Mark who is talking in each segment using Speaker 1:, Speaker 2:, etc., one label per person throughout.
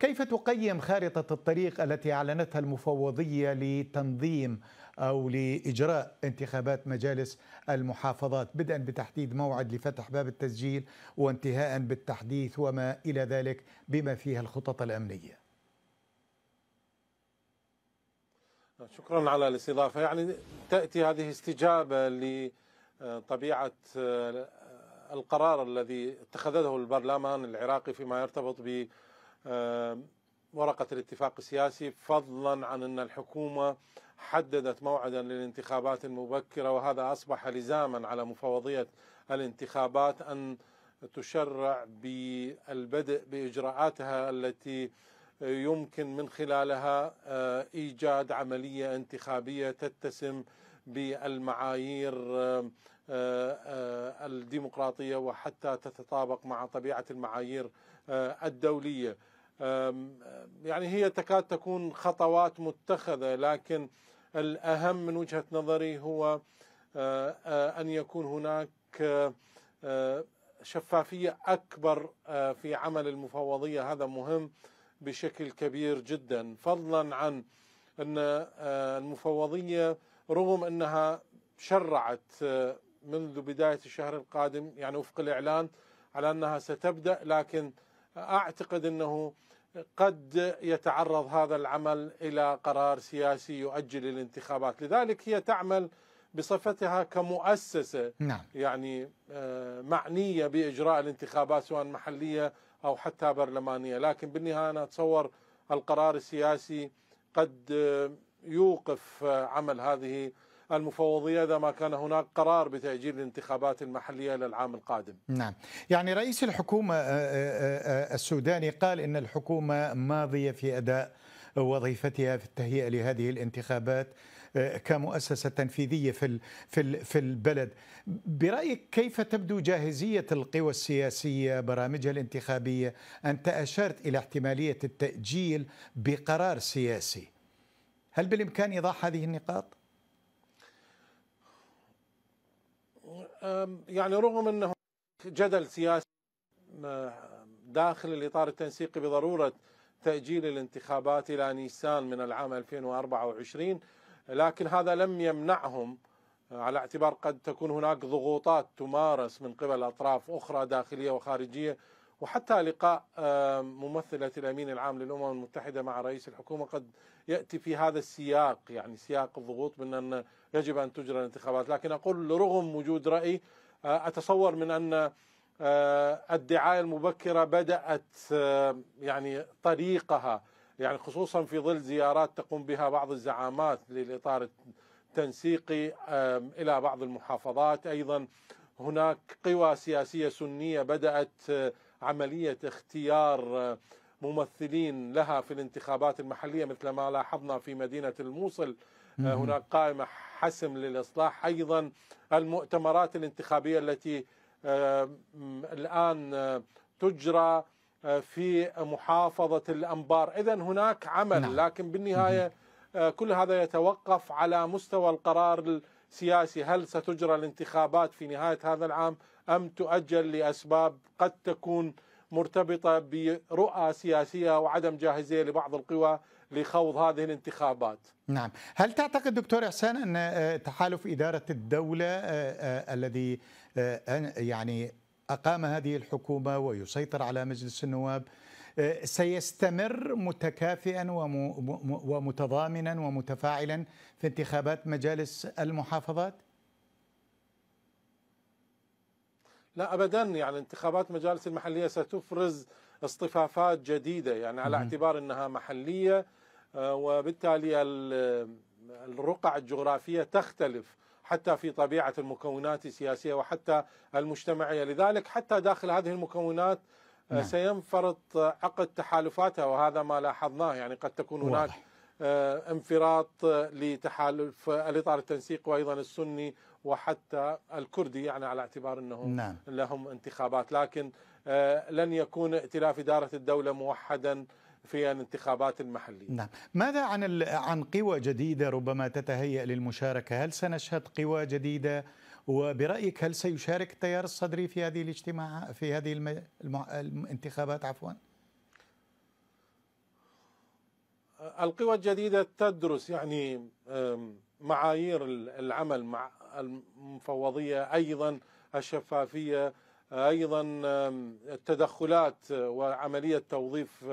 Speaker 1: كيف تقيم خارطة الطريق التي أعلنتها المفوضية لتنظيم أو لإجراء انتخابات مجالس المحافظات بدءا بتحديد موعد لفتح باب التسجيل وانتهاء بالتحديث وما إلى ذلك بما فيها الخطط الأمنية
Speaker 2: شكرا على الاستضافة يعني تأتي هذه استجابة لطبيعة القرار الذي اتخذته البرلمان العراقي فيما يرتبط ب ورقة الاتفاق السياسي فضلا عن أن الحكومة حددت موعدا للانتخابات المبكرة وهذا أصبح لزاما على مفوضية الانتخابات أن تشرع بالبدء بإجراءاتها التي يمكن من خلالها آه، إيجاد عملية انتخابية تتسم بالمعايير آه، آه، الديمقراطية وحتى تتطابق مع طبيعة المعايير الدولية يعني هي تكاد تكون خطوات متخذه لكن الاهم من وجهه نظري هو أه، أه، ان يكون هناك أه، شفافيه اكبر في عمل المفوضيه هذا مهم بشكل كبير جدا فضلا عن ان المفوضيه رغم انها شرعت منذ بدايه الشهر القادم يعني وفق الاعلان على انها ستبدا لكن اعتقد انه قد يتعرض هذا العمل الى قرار سياسي يؤجل الانتخابات، لذلك هي تعمل بصفتها كمؤسسه نعم. يعني آه، معنيه باجراء الانتخابات سواء محليه او حتى برلمانيه، لكن بالنهايه انا اتصور القرار السياسي قد آه، يوقف آه، عمل هذه المفوضية إذا ما كان هناك قرار بتأجيل الانتخابات المحلية إلى العام القادم
Speaker 1: نعم يعني رئيس الحكومة آه، آه، آه، السوداني قال إن الحكومة ماضية في أداء وظيفتها في التهيئة لهذه الانتخابات كمؤسسه تنفيذيه في في في البلد برايك كيف تبدو جاهزيه القوى السياسيه برامجها الانتخابيه انت اشرت الى احتماليه التاجيل بقرار سياسي هل بالامكان ايضاح هذه النقاط
Speaker 2: يعني رغم انه جدل سياسي داخل الاطار التنسيقي بضروره تاجيل الانتخابات الى نيسان من العام 2024 لكن هذا لم يمنعهم أه، على اعتبار قد تكون هناك ضغوطات تمارس من قبل اطراف اخرى داخليه وخارجيه وحتى لقاء ممثلة الأمين العام للأمم المتحدة مع رئيس الحكومة قد يأتي في هذا السياق يعني سياق الضغوط من أن يجب أن تجرى الانتخابات لكن أقول رغم وجود رأي آه، أتصور من أن آه، الدعاية المبكرة بدأت يعني طريقها يعني خصوصا في ظل زيارات تقوم بها بعض الزعامات للإطار التنسيقي إلى بعض المحافظات أيضا هناك قوى سياسيه سنيه بدات آه، عمليه اختيار آه، ممثلين لها في الانتخابات المحليه مثل ما لاحظنا في مدينه الموصل آه، هناك قائمه حسم للاصلاح ايضا المؤتمرات الانتخابيه التي الان تجرى في محافظه الانبار اذا هناك عمل نعم. لكن بالنهايه كل هذا يتوقف على مستوى القرار سياسي هل ستجرى الانتخابات في نهايه هذا العام ام تؤجل لاسباب قد تكون مرتبطه برؤى سياسيه وعدم جاهزيه لبعض القوى لخوض هذه الانتخابات.
Speaker 1: نعم، هل تعتقد دكتور احسان ان آه، تحالف اداره الدوله آه، آه، الذي يعني اقام هذه الحكومه ويسيطر على مجلس النواب آه، سيستمر متكافئا ومتضامنا ومتفاعلا في انتخابات مجالس المحافظات؟
Speaker 2: لا ابدا يعني انتخابات مجالس المحليه ستفرز اصطفافات جديده يعني على اعتبار انها محليه آه، وبالتالي الرقع الجغرافيه تختلف حتى في طبيعه المكونات السياسيه وحتى المجتمعيه لذلك حتى داخل هذه المكونات آه، نعم. سينفرط عقد تحالفاتها وهذا ما لاحظناه يعني قد تكون هناك واضح. آه، انفراط لتحالف الاطار آه، التنسيقي وايضا السني وحتى الكردي يعني على اعتبار انهم نعم. لهم انتخابات لكن لن يكون ائتلاف اداره الدوله موحدا في الانتخابات المحليه.
Speaker 1: نعم، ماذا عن عن قوى جديده ربما تتهيأ للمشاركه؟ هل سنشهد قوى جديده وبرايك هل سيشارك التيار الصدري في هذه الاجتماع في هذه الانتخابات عفوا
Speaker 2: القوى الجديده تدرس يعني معايير العمل مع المفوضيه ايضا الشفافيه ايضا التدخلات وعمليه توظيف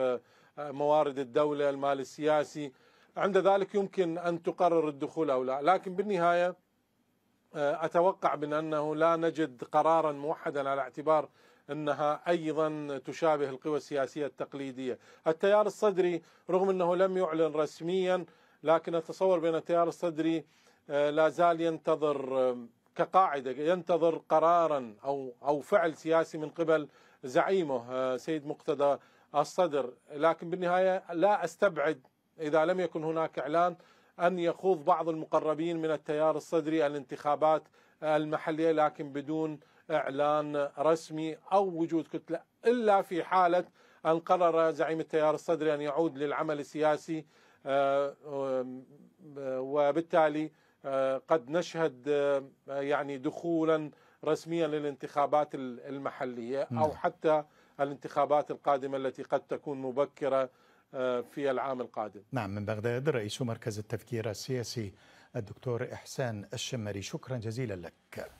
Speaker 2: موارد الدوله المال السياسي عند ذلك يمكن ان تقرر الدخول او لا لكن بالنهايه آه، اتوقع من انه لا نجد قرارا موحدا على اعتبار انها ايضا تشابه القوى السياسيه التقليديه، التيار الصدري رغم انه لم يعلن رسميا لكن اتصور بان التيار الصدري آه، لا زال ينتظر كقاعده ينتظر قرارا او او فعل سياسي من قبل زعيمه آه، سيد مقتدى الصدر، لكن بالنهايه لا استبعد اذا لم يكن هناك اعلان أن يخوض بعض المقربين من التيار الصدري الانتخابات المحلية لكن بدون إعلان رسمي أو وجود كتلة إلا في حالة أن قرر زعيم التيار الصدري أن يعود للعمل السياسي آه، آه، وبالتالي آه، قد نشهد يعني دخولا رسميا للانتخابات المحلية أو نعم. حتى الانتخابات القادمة التي قد تكون مبكرة آه، في العام القادم
Speaker 1: نعم من بغداد رئيس مركز التفكير السياسي الدكتور إحسان الشمري شكرا جزيلا لك